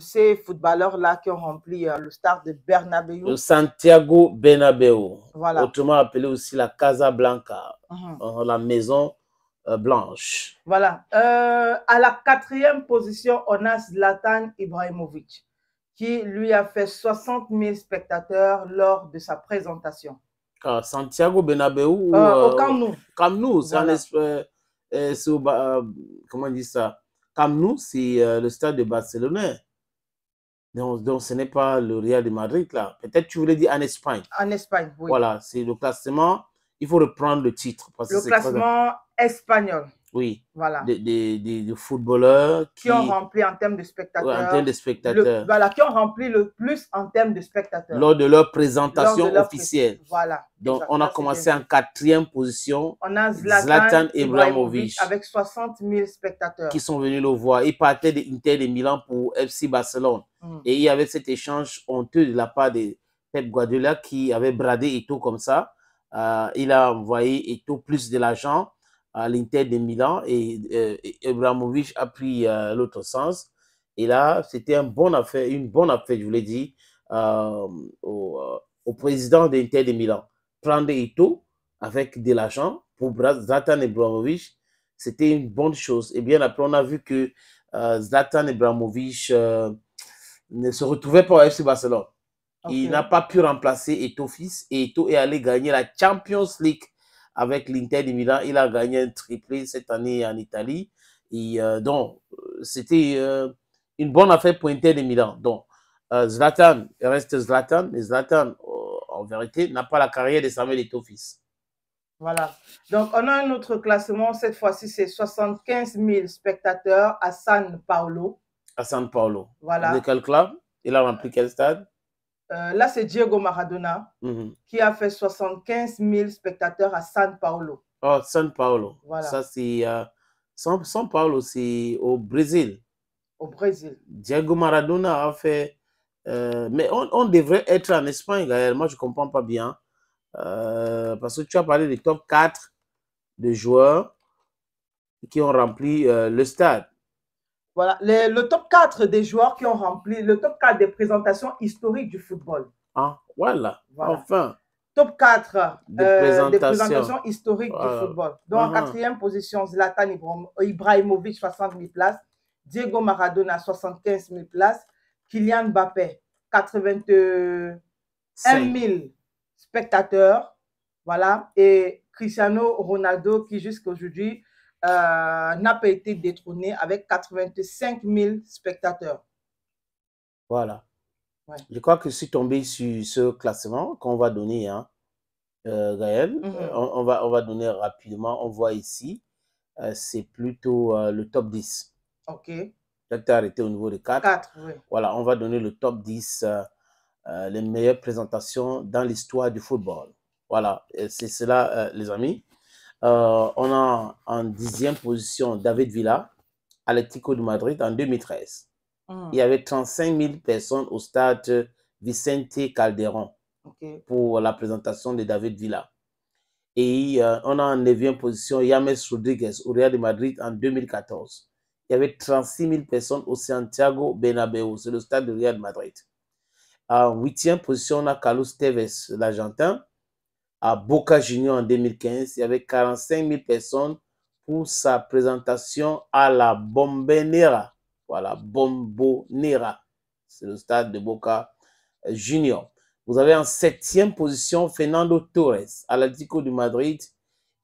ces footballeurs-là qui ont rempli euh, le stade de Bernabeu. Le Santiago Bernabéu. autrement appelé aussi la Casa Blanca, mhm. euh, la maison euh, blanche. Voilà. à la quatrième position, on a Zlatan Ibrahimovic, qui lui a fait 60 000 spectateurs lors de sa présentation. Ah, Santiago Bernabéu ou, nous. Comme Camp c'est euh, comment on dit ça? Camp Nou, c'est le stade de Barcelone. Donc, ce n'est pas le Real de Madrid, là. Peut-être tu voulais dire en Espagne. En Espagne, oui. Voilà, c'est le classement. Il faut reprendre le titre. Parce le classement espagnol. Oui. Voilà. Des, des, des, footballeurs qui, ont rempli en termes de spectateurs. Oui, en termes de spectateurs. voilà, qui ont rempli le plus en termes de spectateurs. Lors de leur présentation officielle. voilà. Donc, on a commencé en quatrième position. On a Zlatan, Ibrahimovic. Avec 60 000 spectateurs. Qui sont venus le voir. Ils partaient de Inter de Milan pour FC Barcelone. Mm. Et il y avait cet échange honteux de la part de Pep Guardiola qui avait bradé tout comme ça. Euh, il a envoyé tout plus de l'argent à l'Inter de Milan et euh, Ibrahimovic a pris euh, l'autre sens. Et là, c'était une bonne affaire, une bonne affaire, je vous l'ai dit, au, président de l'Inter de Milan. Prendre Ito avec de l'argent pour Zlatan Ibrahimovic, c'était une bonne chose. Et bien après, on a vu que euh, Zlatan Ibrahimovic ne se retrouvait pas au FC Barcelone. Il n'a pas pu remplacer Eto'o Fils et Eto est allé gagner la Champions League avec l'Inter de Milan. Il a gagné un triplé cette année en Italie. Et euh, donc, c'était euh, une bonne affaire pour l'Inter de Milan. Donc, euh, Zlatan reste Zlatan, mais Zlatan, en vérité, n'a pas la carrière de Samuel Eto'o fils. Voilà. Donc, on a un autre classement. Cette fois-ci, c'est 75 000 spectateurs à San Paolo. À San Paulo. Voilà. De quel club Il a euh, rempli quel stade euh, Là, c'est Diego Maradona mhm. qui a fait 75 000 spectateurs à San Paulo. Oh, San Paolo. Voilà. Ça, c'est. Euh, c'est au Brésil. Au Brésil. Diego Maradona a fait. mais on, devrait être en Espagne, Gaël. Moi, je ne comprends pas bien. parce que tu as parlé des top 4 de joueurs qui ont rempli le stade. Voilà, le top 4 des joueurs qui ont rempli, le top 4 des présentations historiques du football. Ah, voilà, enfin. Top 4 euh, des, présentations. historiques du football. Donc, en uh-huh. quatrième position, Zlatan Ibrahimovic, 60 000 places. Diego Maradona, 75 000 places. Kylian Mbappé, 81 000 spectateurs. Voilà. Et Cristiano Ronaldo, qui jusqu'à aujourd'hui euh, n'a pas été détrôné avec 85 000 spectateurs. Voilà. Je crois que je tombé sur ce classement qu'on va donner, hein, euh, Gaël. Mhm. Euh, on, va, on va donner rapidement. On voit ici, c'est plutôt le top 10. OK. Tu arrêté au niveau de 4. 4 oui. Voilà, on va donner le top 10, les meilleures présentations dans l'histoire du football. Voilà, c'est cela, les amis. Euh, on a en dixième position David Villa à l'Atlético de Madrid en 2013. Hmm. Il y avait 35 000 personnes au stade Vicente Calderon pour la présentation de David Villa. Et euh, on a en neuvième position James Rodriguez au Real de Madrid en 2014. Il y avait 36 000 personnes au Santiago Bernabéu, c'est le stade du Real de Madrid. En huitième position, on a Carlos Tevez, l'Argentin, à Boca Junior en 2015. Il y avait 45 000 personnes pour sa présentation à la Bombonera. Voilà, Bombonera. C'est le stade de Boca Junior. Vous avez en septième position Fernando Torres à l'Atlético de Madrid.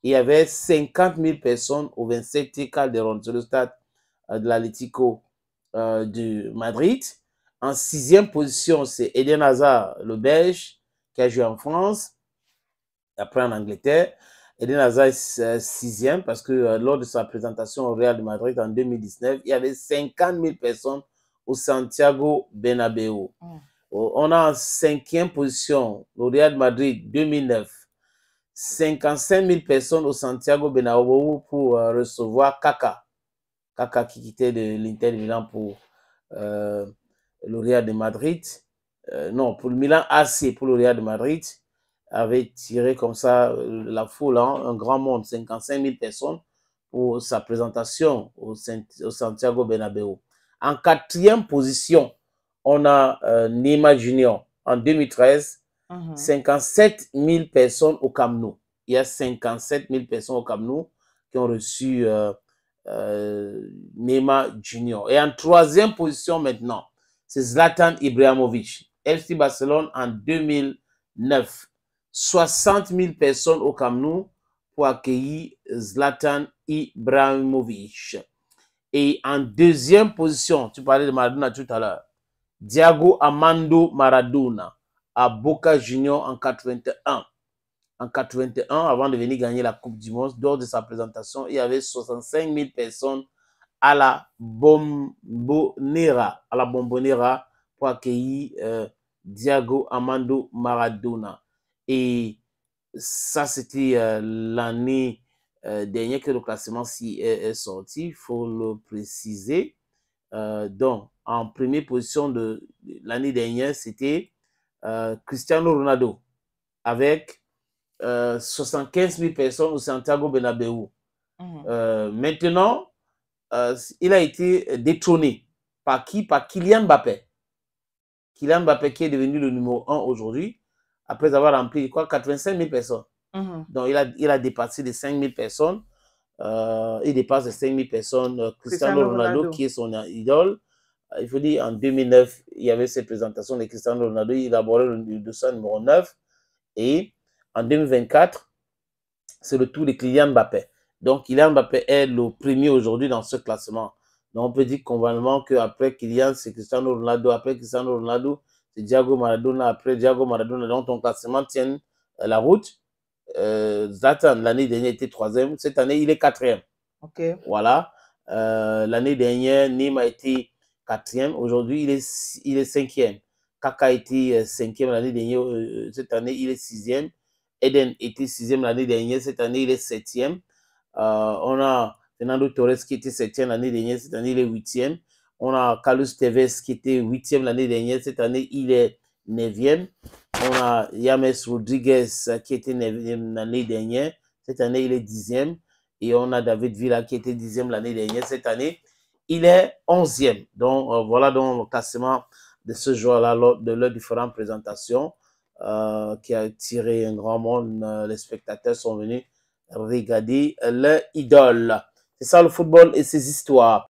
Il y avait 50 000 personnes au 27 Calderon. C'est le stade euh, de l'Atlético euh, de Madrid. En sixième position, c'est Eden Hazard, le Belge, qui a joué en France après en Angleterre. Eden Hazard est euh, sixième parce que euh, lors de sa présentation au Real de Madrid en 2019, il y avait 50 000 personnes au Santiago Bernabéu. Mm. Oh, on a en cinquième position le Real de Madrid 2009. 55 000 personnes au Santiago Bernabéu pour euh, recevoir Kaka. Kaka qui quittait l'Inter Milan pour le Real de Madrid. non, pour le Milan AC pour le Real de Madrid avait tiré comme ça euh, la foule, hein, un grand monde, 55 000 personnes pour sa présentation au, Santiago Bernabéu. En quatrième position, on a euh, Neymar Junior en 2013, 57 000 personnes au Nou. Il y a 57 000 personnes au Nou qui ont reçu euh, euh, Neymar Junior. Et en troisième position maintenant, c'est Zlatan Ibrahimovic, FC Barcelone en 2009. 60 000 personnes au Cameroun pour accueillir Zlatan Ibrahimovic. Et en deuxième position, tu parlais de Maradona tout à l'heure, Diago Amando Maradona à Boca Junior en 81. En 81, avant de venir gagner la Coupe du Monde, lors de sa présentation, il y avait 65 000 personnes à la Bombonera, à la Bombonera pour accueillir euh, Diago Amando Maradona. Et ça, c'était euh, l'année euh, dernière que le classement si est, sorti, il faut le préciser. Euh, donc, en première position de, l'année dernière, c'était Cristiano Ronaldo avec 75 000 personnes au Santiago Bernabéu. Mhm. maintenant, il a été détrôné par qui Par Kylian Mbappé. Kylian Mbappé qui est devenu le numéro 1 aujourd'hui après avoir rempli, je crois, 85 000 personnes. Mhm. Donc, il a, il a dépassé les 5 000 personnes. Euh, il dépasse les 5 000 personnes. Euh, Cristiano, Ronaldo, qui est son idole, euh, il faut dire, en 2009, il y avait cette présentation de Cristiano Ronaldo, il a élaborait le dossier numéro 9. Et en 2024, c'est le tour de Kylian Mbappé. Donc, Kylian Mbappé est le premier aujourd'hui dans ce classement. Donc, on peut dire convenablement qu'après Kylian, c'est Cristiano Ronaldo. Après Cristiano Ronaldo, c'est Diago Maradona, après Diago Maradona, dont ton classement tient euh, la route. Euh, Zlatan, l'année dernière, était troisième. Cette année, il est quatrième. ok Voilà. Euh, l'année dernière, Nîmes a été quatrième. Aujourd'hui, il est, il est cinquième. Kaka a été euh, cinquième l'année dernière. Cette année, il est sixième. Eden était sixième l'année dernière. Cette année, il est septième. on a Fernando Torres qui était septième l'année dernière. Cette année, il est huitième. On a Carlos Tevez qui était huitième l'année dernière. Cette année, il est neuvième. On a James Rodriguez qui était neuvième l'année dernière. Cette année, il est dixième. Et on a David Villa qui était dixième l'année dernière. Cette année, il est onzième. Donc, euh, voilà donc le classement de ce joueur-là de leurs différentes présentations euh, qui a attiré un grand monde. Euh, les spectateurs sont venus regarder l'idole. C'est ça le football et ses histoires.